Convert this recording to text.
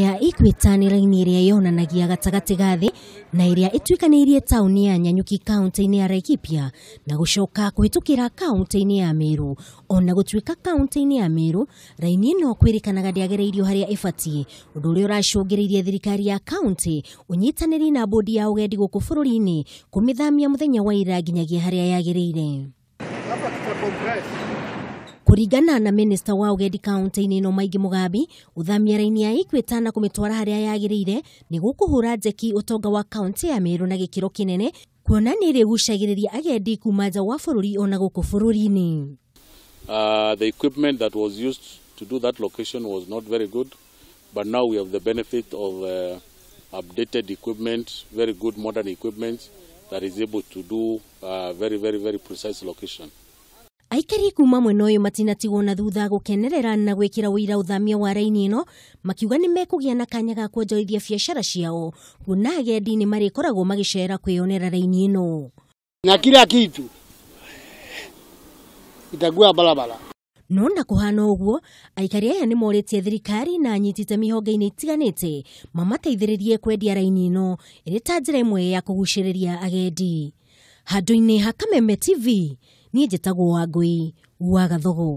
ya äkwä ta nä in ä rä a äonanagia gatagatä gathä na ä rä a ä tuä kanä irie tani ya nyanyuki kautänä yai na gå coka kå hä tå kä ra kantä inä ya märu ona gåtuä ka kauntä-inä ya mru in ä no kwärä kanaga ndä agereirio harä a ä batiä å ndå å rä a å racå ngä rä irie thirikari ya kauntä å nyitanä rie na mbdi ya å gendi gå kå bå rå riinä kå mä thamia må thenya aira ginyagia harä a yagä rä ire kuringana na minista wa ugendi kaunti-inä ä no maingä må gambi uthamia raini ya ikwä na kå mä twara harä a yagä rä ire nä gå njeki å wa kaunti ya mä na gä kä ro kä nene kuona nä rä gucagä agendi kuma nja wa bå ona gå kå bå Uh, the equipment that was used to do that location was not very good, but now we have the benefit of uh, updated equipment, very good modern equipment that is able to do uh, very, very, very precise location aikari kuma mwena ũyũ matinatigwo na thutha gũkenerera na gwĩkĩra ũira ũthamia wa raini ĩno makiuga nĩ mekũgĩa na kanya ga kuonjorithia biacara ciao kuona agendi nĩ marĩkoragwo magĩcera kwĩyonera raini ĩno na kila kitu itagua barabara no na kũhana ũguo aikari aya nĩ morĩtie thirikari na anyiti itemi honge-inĩ itiganĩte mamateithĩrĩrie kwendia raini ĩno ĩrĩ ta njĩra ĩmwe ya kũgucĩrĩria agendi handũ-inĩ ha TV nie njĩtagwo wa ngũi wa gathogo